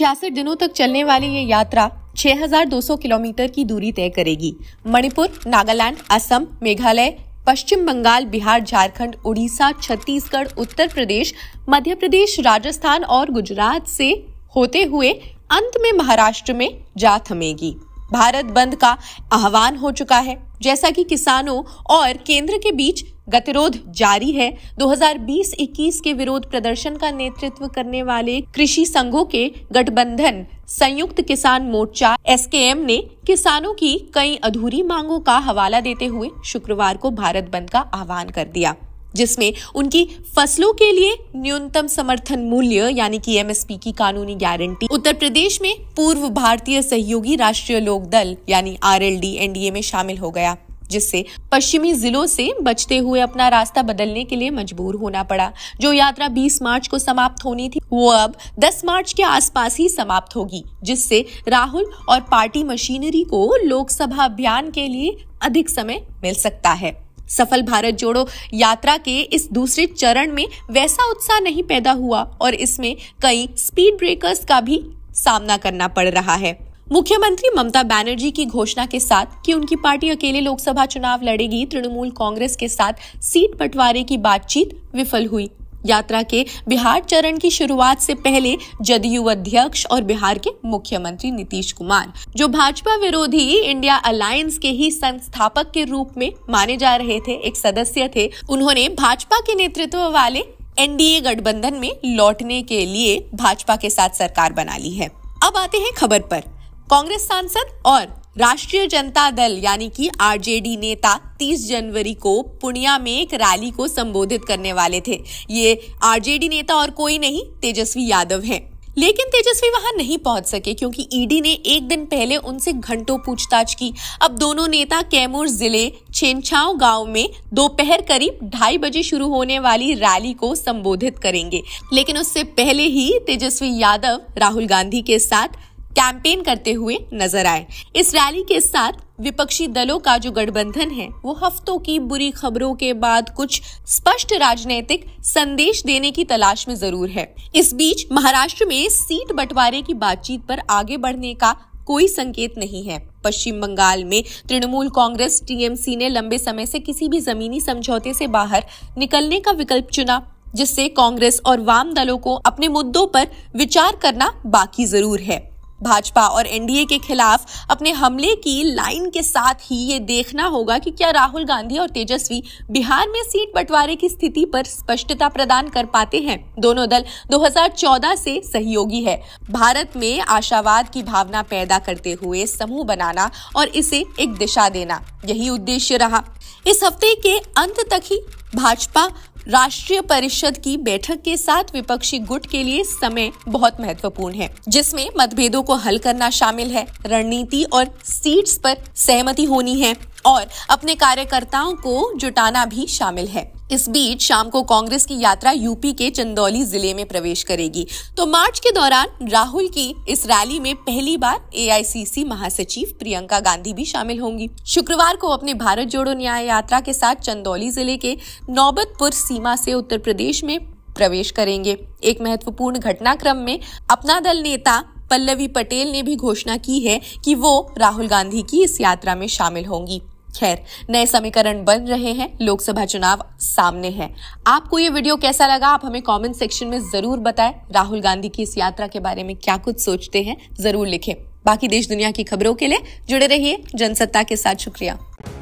छियासठ दिनों तक चलने वाली ये यात्रा 6,200 किलोमीटर की दूरी तय करेगी मणिपुर नागालैंड असम मेघालय पश्चिम बंगाल बिहार झारखंड उड़ीसा छत्तीसगढ़ उत्तर प्रदेश मध्य प्रदेश राजस्थान और गुजरात से होते हुए अंत में महाराष्ट्र में जा थमेगी भारत बंद का आह्वान हो चुका है जैसा कि किसानों और केंद्र के बीच गतिरोध जारी है 2020-21 के विरोध प्रदर्शन का नेतृत्व करने वाले कृषि संघों के गठबंधन संयुक्त किसान मोर्चा एस ने किसानों की कई अधूरी मांगों का हवाला देते हुए शुक्रवार को भारत बंद का आह्वान कर दिया जिसमें उनकी फसलों के लिए न्यूनतम समर्थन मूल्य यानी कि एमएसपी की कानूनी गारंटी उत्तर प्रदेश में पूर्व भारतीय सहयोगी राष्ट्रीय लोकदल यानी आरएलडी एनडीए में शामिल हो गया जिससे पश्चिमी जिलों से बचते हुए अपना रास्ता बदलने के लिए मजबूर होना पड़ा जो यात्रा 20 मार्च को समाप्त होनी थी वो अब 10 मार्च के आसपास ही समाप्त होगी जिससे राहुल और पार्टी मशीनरी को लोकसभा अभियान के लिए अधिक समय मिल सकता है सफल भारत जोड़ो यात्रा के इस दूसरे चरण में वैसा उत्साह नहीं पैदा हुआ और इसमें कई स्पीड ब्रेकर्स का भी सामना करना पड़ रहा है मुख्यमंत्री ममता बनर्जी की घोषणा के साथ कि उनकी पार्टी अकेले लोकसभा चुनाव लड़ेगी तृणमूल कांग्रेस के साथ सीट बंटवारे की बातचीत विफल हुई यात्रा के बिहार चरण की शुरुआत से पहले जदयू अध्यक्ष और बिहार के मुख्यमंत्री नीतीश कुमार जो भाजपा विरोधी इंडिया अलायंस के ही संस्थापक के रूप में माने जा रहे थे एक सदस्य थे उन्होंने भाजपा के नेतृत्व वाले एनडीए गठबंधन में लौटने के लिए भाजपा के साथ सरकार बना ली है अब आते हैं खबर पर कांग्रेस सांसद और राष्ट्रीय जनता दल यानी कि आरजेडी नेता 30 जनवरी को पुणिया में एक रैली को संबोधित करने वाले थे ये आरजेडी नेता और कोई नहीं तेजस्वी यादव हैं। लेकिन तेजस्वी वहां नहीं पहुंच सके क्योंकि ईडी ने एक दिन पहले उनसे घंटों पूछताछ की अब दोनों नेता कैमूर जिले छेनछाव गांव में दोपहर करीब ढाई बजे शुरू होने वाली रैली को संबोधित करेंगे लेकिन उससे पहले ही तेजस्वी यादव राहुल गांधी के साथ कैंपेन करते हुए नजर आए इस रैली के साथ विपक्षी दलों का जो गठबंधन है वो हफ्तों की बुरी खबरों के बाद कुछ स्पष्ट राजनीतिक संदेश देने की तलाश में जरूर है इस बीच महाराष्ट्र में सीट बंटवारे की बातचीत पर आगे बढ़ने का कोई संकेत नहीं है पश्चिम बंगाल में तृणमूल कांग्रेस टीएमसी ने लंबे समय से किसी भी जमीनी समझौते से बाहर निकलने का विकल्प चुना जिससे कांग्रेस और वाम दलों को अपने मुद्दों पर विचार करना बाकी जरूर है भाजपा और एनडीए के खिलाफ अपने हमले की लाइन के साथ ही ये देखना होगा कि क्या राहुल गांधी और तेजस्वी बिहार में सीट बंटवारे की स्थिति पर स्पष्टता प्रदान कर पाते हैं दोनों दल 2014 से सहयोगी है भारत में आशावाद की भावना पैदा करते हुए समूह बनाना और इसे एक दिशा देना यही उद्देश्य रहा इस हफ्ते के अंत तक ही भाजपा राष्ट्रीय परिषद की बैठक के साथ विपक्षी गुट के लिए समय बहुत महत्वपूर्ण है जिसमें मतभेदों को हल करना शामिल है रणनीति और सीट्स पर सहमति होनी है और अपने कार्यकर्ताओं को जुटाना भी शामिल है इस बीच शाम को कांग्रेस की यात्रा यूपी के चंदौली जिले में प्रवेश करेगी तो मार्च के दौरान राहुल की इस रैली में पहली बार एआईसीसी महासचिव प्रियंका गांधी भी शामिल होंगी शुक्रवार को अपने भारत जोड़ो न्याय यात्रा के साथ चंदौली जिले के नौबतपुर सीमा से उत्तर प्रदेश में प्रवेश करेंगे एक महत्वपूर्ण घटनाक्रम में अपना दल नेता पल्लवी पटेल ने भी घोषणा की है कि वो राहुल गांधी की इस यात्रा में शामिल होंगी खैर नए समीकरण बन रहे हैं लोकसभा चुनाव सामने हैं आपको ये वीडियो कैसा लगा आप हमें कमेंट सेक्शन में जरूर बताएं राहुल गांधी की इस यात्रा के बारे में क्या कुछ सोचते हैं जरूर लिखें बाकी देश दुनिया की खबरों के लिए जुड़े रहिए जनसत्ता के साथ शुक्रिया